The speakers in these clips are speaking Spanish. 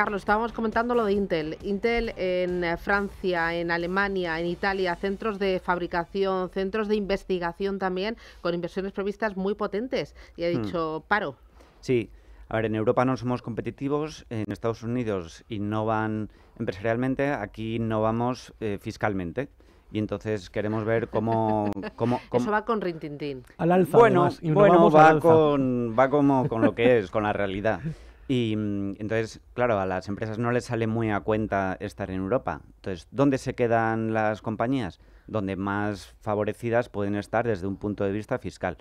Carlos, estábamos comentando lo de Intel. Intel en eh, Francia, en Alemania, en Italia, centros de fabricación, centros de investigación también, con inversiones previstas muy potentes. Y ha hmm. dicho, paro. Sí, a ver, en Europa no somos competitivos, en Estados Unidos innovan empresarialmente, aquí no vamos eh, fiscalmente. Y entonces queremos ver cómo, cómo, Eso va con Rintintín. Al alfa. Bueno, bueno va, Con, va como con lo que es, con la realidad. Y mm, entonces, claro, a las empresas no les sale muy a cuenta estar en Europa. Entonces, ¿dónde se quedan las compañías? Donde más favorecidas pueden estar desde un punto de vista fiscal.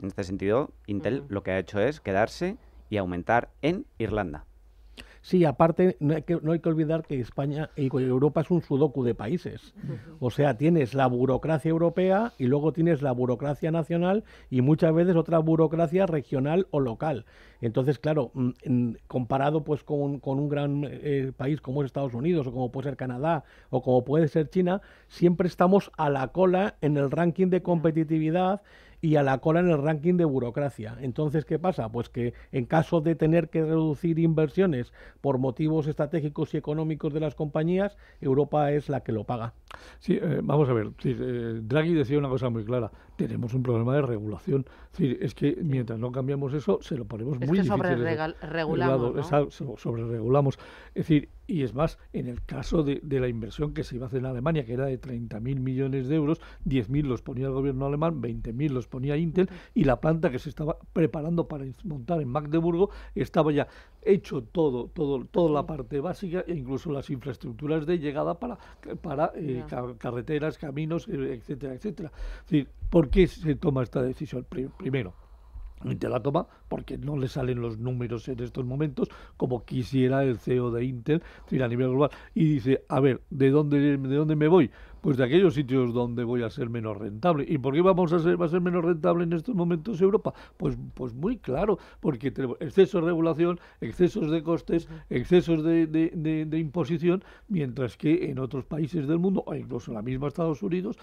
En este sentido, Intel lo que ha hecho es quedarse y aumentar en Irlanda. Sí, aparte no hay, que, no hay que olvidar que España y Europa es un sudoku de países. O sea, tienes la burocracia europea y luego tienes la burocracia nacional y muchas veces otra burocracia regional o local. Entonces, claro, mm, comparado pues con, con un gran eh, país como Estados Unidos o como puede ser Canadá o como puede ser China, siempre estamos a la cola en el ranking de competitividad y a la cola en el ranking de burocracia. Entonces, ¿qué pasa? Pues que en caso de tener que reducir inversiones por motivos estratégicos y económicos de las compañías, Europa es la que lo paga. Sí, eh, vamos a ver. Eh, Draghi decía una cosa muy clara tenemos un problema de regulación. Es decir, es que mientras no cambiamos eso, se lo ponemos muy que difícil. Sobreregulamos. Es decir, y es más, en el caso de, la inversión que se iba a hacer en Alemania, que era de 30.000 millones de euros, 10.000 los ponía el gobierno alemán, 20.000 los ponía Intel, y la planta que se estaba preparando para montar en Magdeburgo estaba ya hecho todo, todo toda la parte básica e incluso las infraestructuras de llegada para, para eh, carreteras, caminos, eh, etcétera, etcétera. Es decir, ¿por qué se toma esta decisión? Primero, Inter la toma porque no le salen los números en estos momentos como quisiera el CEO de Intel, a nivel global. Y dice, a ver, ¿de dónde, de dónde me voy? Pues de aquellos sitios donde voy a ser menos rentable. ¿Y por qué vamos a ser, va a ser menos rentable en estos momentos Europa? Pues, pues muy claro, porque tenemos excesos de regulación, excesos de costes, excesos de, imposición, mientras que en otros países del mundo, o incluso en la misma Estados Unidos,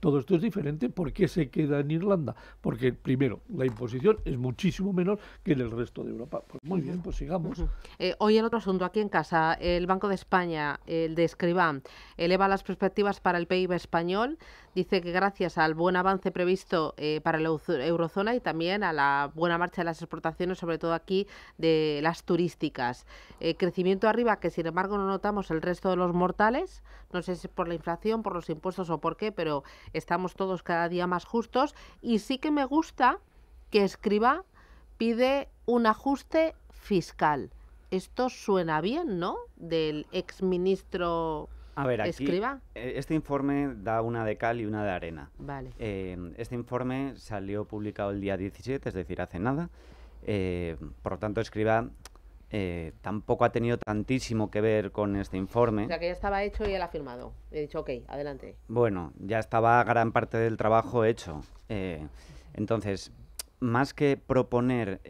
todo esto es diferente. ¿Por qué se queda en Irlanda? Porque, primero, la imposición es muchísimo menor que en el resto de Europa. Pues muy bien, pues sigamos. Eh, hoy en otro asunto, aquí en casa, el Banco de España, el de Escribán, eleva las perspectivas para el PIB español. Dice que gracias al buen avance previsto eh, para la eurozona y también a la buena marcha de las exportaciones, sobre todo aquí de las turísticas. Eh, crecimiento arriba que sin embargo no notamos el resto de los mortales. No sé si por la inflación, por los impuestos o por qué, pero estamos todos cada día más justos. Y sí que me gusta que escriba pide un ajuste fiscal. Esto suena bien, ¿no? Del exministro a ver, aquí, escriba. Eh, este informe da una de cal y una de arena. Vale. Eh, este informe salió publicado el día 17, es decir, hace nada. Eh, por lo tanto, escriba tampoco ha tenido tantísimo que ver con este informe. O sea, que ya estaba hecho y él ha firmado. He dicho, ok, adelante. Bueno, ya estaba gran parte del trabajo hecho. entonces, más que proponer,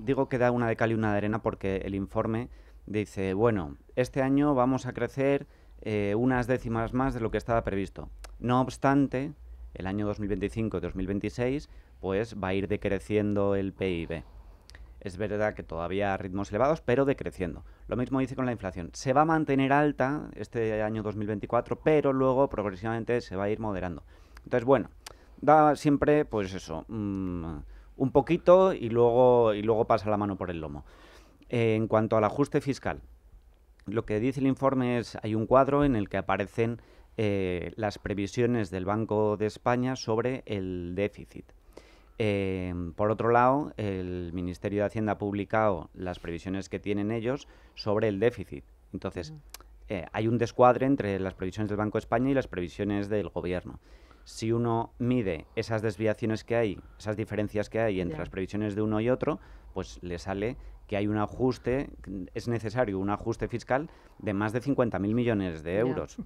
digo que da una de cal y una de arena porque el informe dice, bueno, este año vamos a crecer eh, unas décimas más de lo que estaba previsto. No obstante, el año 2025 2026 pues va a ir decreciendo el PIB. Es verdad que todavía a ritmos elevados, pero decreciendo. Lo mismo dice con la inflación. Se va a mantener alta este año 2024, pero luego progresivamente se va a ir moderando. Entonces, bueno, da siempre, pues eso, mm, un poquito y luego, y luego pasa la mano por el lomo. en cuanto al ajuste fiscal, lo que dice el informe es, hay un cuadro en el que aparecen eh, las previsiones del Banco de España sobre el déficit. Eh, por otro lado, el Ministerio de Hacienda ha publicado las previsiones que tienen ellos sobre el déficit. Entonces, mm. eh, hay un descuadre entre las previsiones del Banco de España y las previsiones del Gobierno si uno mide esas desviaciones que hay, esas diferencias que hay entre las previsiones de uno y otro, pues le sale que hay un ajuste, es necesario un ajuste fiscal de más de 50.000 millones de euros.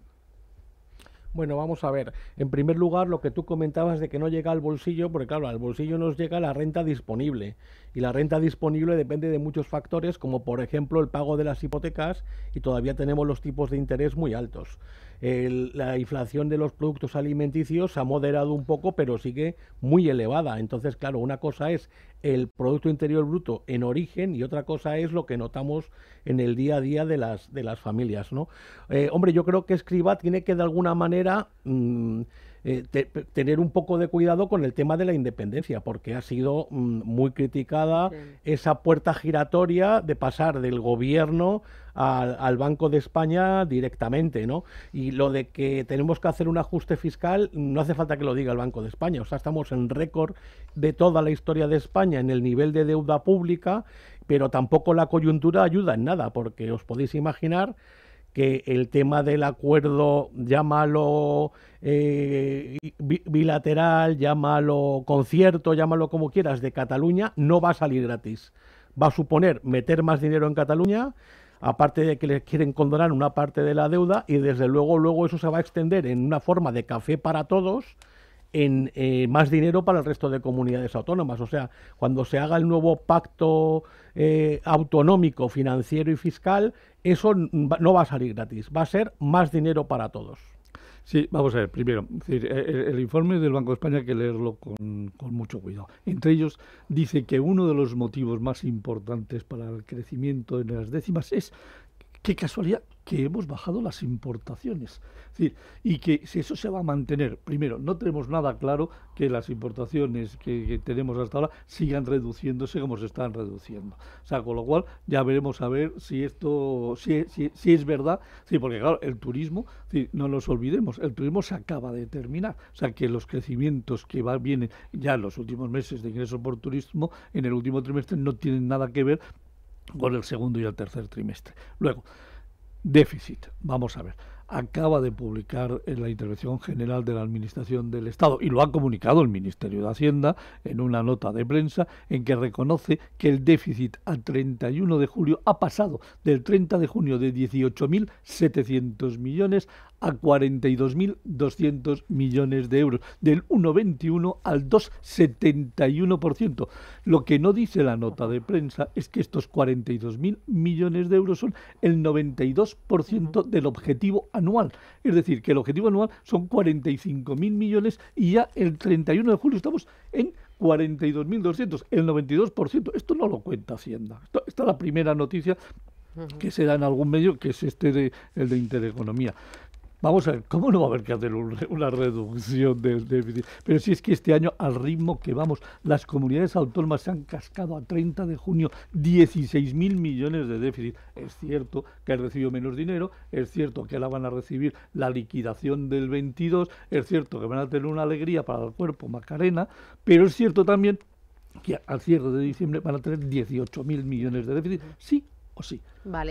Bueno, vamos a ver. En primer lugar, lo que tú comentabas de que no llega al bolsillo, porque claro, al bolsillo nos llega la renta disponible. Y la renta disponible depende de muchos factores, como por ejemplo el pago de las hipotecas, y todavía tenemos los tipos de interés muy altos. la inflación de los productos alimenticios ha moderado un poco, pero sigue muy elevada. Entonces, claro, una cosa es el Producto Interior Bruto en origen y otra cosa es lo que notamos en el día a día de las, de las familias. ¿no? Eh, hombre, yo creo que Escriba tiene que de alguna manera... Mm, eh, tener un poco de cuidado con el tema de la independencia, porque ha sido mm, muy criticada esa puerta giratoria de pasar del gobierno al, Banco de España directamente, ¿no? Y lo de que tenemos que hacer un ajuste fiscal, no hace falta que lo diga el Banco de España. O sea, estamos en récord de toda la historia de España en el nivel de deuda pública, pero tampoco la coyuntura ayuda en nada, porque os podéis imaginar que el tema del acuerdo, llámalo eh, bilateral, llámalo concierto, llámalo como quieras, de Cataluña, no va a salir gratis. Va a suponer meter más dinero en Cataluña, aparte de que les quieren condonar una parte de la deuda y desde luego luego eso se va a extender en una forma de café para todos en eh, más dinero para el resto de comunidades autónomas. O sea, cuando se haga el nuevo pacto eh, autonómico, financiero y fiscal, eso no va a salir gratis, va a ser más dinero para todos. Sí, vamos a ver, primero, e, e, el, informe del Banco de España hay que leerlo con, con, mucho cuidado. Entre ellos dice que uno de los motivos más importantes para el crecimiento en las décimas es, qué casualidad, que hemos bajado las importaciones. y que si eso se va a mantener, primero, no tenemos nada claro que las importaciones que, tenemos hasta ahora sigan reduciéndose como se están reduciendo. O sea, con lo cual ya veremos a ver si esto, si, si, es verdad, sí, porque claro, el turismo, no nos olvidemos, el turismo se acaba de terminar. O sea, que los crecimientos que vienen ya en los últimos meses de ingresos por turismo, en el último trimestre no tienen nada que ver con el segundo y el tercer trimestre. Luego, déficit. Vamos a ver acaba de publicar en la Intervención General de la Administración del Estado y lo ha comunicado el Ministerio de Hacienda en una nota de prensa en que reconoce que el déficit a 31 de julio ha pasado del 30 de junio de 18.700 millones a 42.200 millones de euros, del 1,21 al 2,71%. Lo que no dice la nota de prensa es que estos 42.000 millones de euros son el 92% del objetivo anual es decir, que el objetivo anual son 45.000 millones y ya el 31 de julio estamos en 42.200, el 92%. Esto no lo cuenta Hacienda. esta es la primera noticia que se da en algún medio, que es este de, el de Intereconomía. Vamos a ver, ¿cómo no va a haber que hacer una reducción del déficit? Pero si es que este año, al ritmo que vamos, las comunidades autónomas se han cascado a 30 de junio 16.000 millones de déficit. Es cierto que han recibido menos dinero, es cierto que ahora van a recibir la liquidación del 22, es cierto que van a tener una alegría para el cuerpo Macarena, pero es cierto también que al cierre de diciembre van a tener 18.000 millones de déficit, sí o sí. Vale.